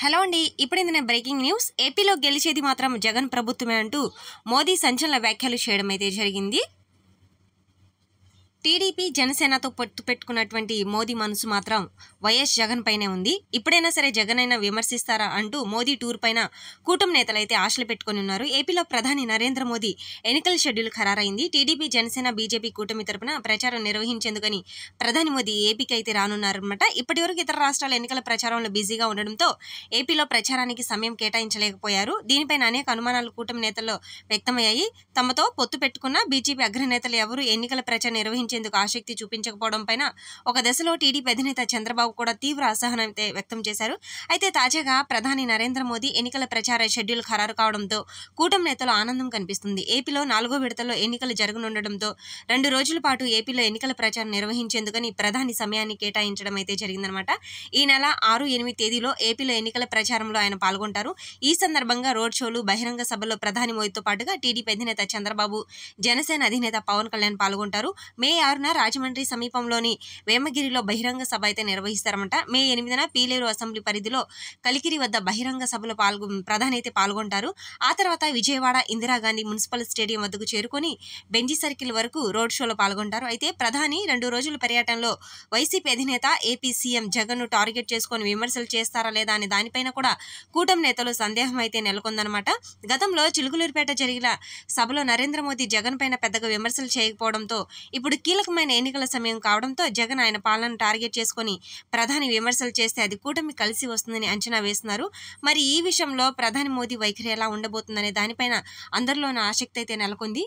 hello అండి ఇప్పుడు ఇందున breaking news ఏపీలో గెలిచేది మాత్రం జగన్ ప్రభుత్వమే అంటూ మోదీ సంచలన వ్యాఖ్యలు చేయడం అయితే జరిగింది టీడీపీ జనసేనతో పొత్తు పెట్టుకున్నటువంటి మోదీ మనసు మాత్రం వైఎస్ జగన్ పైనే ఉంది ఇప్పుడైనా సరే జగన్ అయినా విమర్శిస్తారా అంటూ మోదీ టూర్ పైన కూటమి నేతలైతే ఆశలు పెట్టుకుని ఉన్నారు ఏపీలో ప్రధాని నరేంద్ర మోదీ ఎన్నికల షెడ్యూల్ ఖరారైంది టీడీపీ జనసేన బీజేపీ కూటమి తరపున ప్రచారం నిర్వహించేందుకని ప్రధాని మోదీ ఏపీకి అయితే రానున్నారన్నమాట వరకు ఇతర రాష్ట్రాల ఎన్నికల ప్రచారంలో బిజీగా ఉండడంతో ఏపీలో ప్రచారానికి సమయం కేటాయించలేకపోయారు దీనిపైన అనేక అనుమానాలు కూటమి నేతల్లో వ్యక్తమయ్యాయి తమతో పొత్తు పెట్టుకున్న బీజేపీ అగ్రనేతలు ఎవరు ఎన్నికల ప్రచారం నిర్వహించారు ఇచ్చేందుకు ఆసక్తి చూపించకపోవడం పైన ఒక దశలో టీడీపీ అధినేత చంద్రబాబు కూడా తీవ్ర అసహనం వ్యక్తం చేశారు అయితే తాజాగా ప్రధాని నరేంద్ర మోదీ ఎన్నికల ప్రచార షెడ్యూల్ ఖరారు కావడంతో కూటమి నేతలు ఆనందం కనిపిస్తుంది ఏపీలో నాలుగో విడతలో ఎన్నికలు జరగనుండడంతో రెండు రోజుల పాటు ఏపీలో ఎన్నికల ప్రచారం నిర్వహించేందుకని ప్రధాని సమయాన్ని కేటాయించడం అయితే జరిగిందనమాట ఈ నెల ఆరు ఎనిమిది తేదీలో ఏపీలో ఎన్నికల ప్రచారంలో ఆయన పాల్గొంటారు ఈ సందర్భంగా రోడ్ షోలు బహిరంగ సభలో ప్రధాని మోదీతో పాటుగా టీడీపీ అధినేత చంద్రబాబు జనసేన అధినేత పవన్ కళ్యాణ్ పాల్గొంటారు మే మే ఆరున రాజమండ్రి సమీపంలోని వేమగిరిలో బహిరంగ సభ అయితే నిర్వహిస్తారన్నమాట మే ఎనిమిదిన పీలేరు అసెంబ్లీ పరిధిలో కలికిరి వద్ద బహిరంగ సభలో పాల్గొ ప్రధాని అయితే పాల్గొంటారు ఆ తర్వాత విజయవాడ ఇందిరాగాంధీ మున్సిపల్ స్టేడియం వద్దకు చేరుకొని బెంజీ సర్కిల్ వరకు రోడ్ షోలో పాల్గొంటారు అయితే ప్రధాని రెండు రోజుల పర్యటనలో వైసీపీ అధినేత ఏపీ సీఎం జగన్ను టార్గెట్ చేసుకొని విమర్శలు చేస్తారా లేదా అనే దానిపైన కూడా కూటమి నేతలు సందేహం అయితే నెలకొందనమాట గతంలో చిలుగులూరుపేట జరిగిన సభలో నరేంద్ర మోదీ జగన్ పైన పెద్దగా విమర్శలు చేయకపోవడంతో ఇప్పుడు కీలకమైన ఎన్నికల సమయం కావడంతో జగన్ ఆయన పాలనను టార్గెట్ చేసుకుని ప్రధాని విమర్శలు చేస్తే అది కూటమి కలిసి వస్తుందని అంచనా వేస్తున్నారు మరి ఈ విషయంలో ప్రధాని మోదీ వైఖరి ఎలా ఉండబోతుందనే దానిపైన అందరిలోనూ ఆసక్తి అయితే నెలకొంది